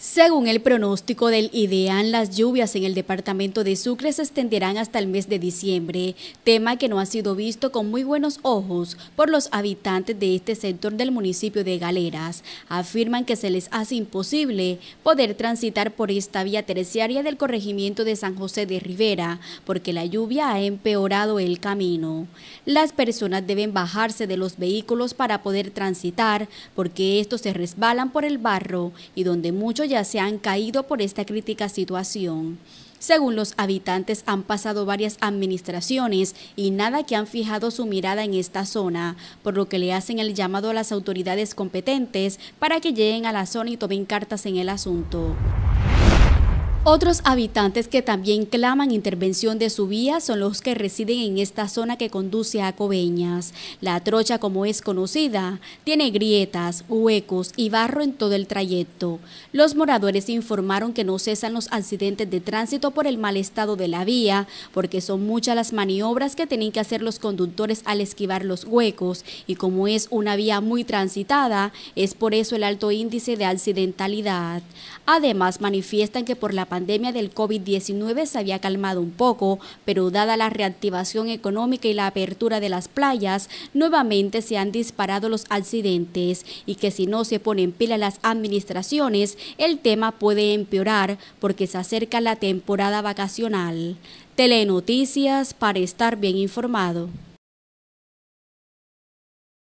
Según el pronóstico del IDEAN, las lluvias en el departamento de Sucre se extenderán hasta el mes de diciembre, tema que no ha sido visto con muy buenos ojos por los habitantes de este sector del municipio de Galeras. Afirman que se les hace imposible poder transitar por esta vía terciaria del corregimiento de San José de Rivera, porque la lluvia ha empeorado el camino. Las personas deben bajarse de los vehículos para poder transitar, porque estos se resbalan por el barro y donde muchos se han caído por esta crítica situación. Según los habitantes, han pasado varias administraciones y nada que han fijado su mirada en esta zona, por lo que le hacen el llamado a las autoridades competentes para que lleguen a la zona y tomen cartas en el asunto. Otros habitantes que también claman intervención de su vía son los que residen en esta zona que conduce a Cobeñas. La trocha, como es conocida, tiene grietas, huecos y barro en todo el trayecto. Los moradores informaron que no cesan los accidentes de tránsito por el mal estado de la vía, porque son muchas las maniobras que tienen que hacer los conductores al esquivar los huecos, y como es una vía muy transitada, es por eso el alto índice de accidentalidad. Además, manifiestan que por la pandemia del COVID-19 se había calmado un poco, pero dada la reactivación económica y la apertura de las playas, nuevamente se han disparado los accidentes y que si no se ponen pila las administraciones, el tema puede empeorar porque se acerca la temporada vacacional. Telenoticias para estar bien informado.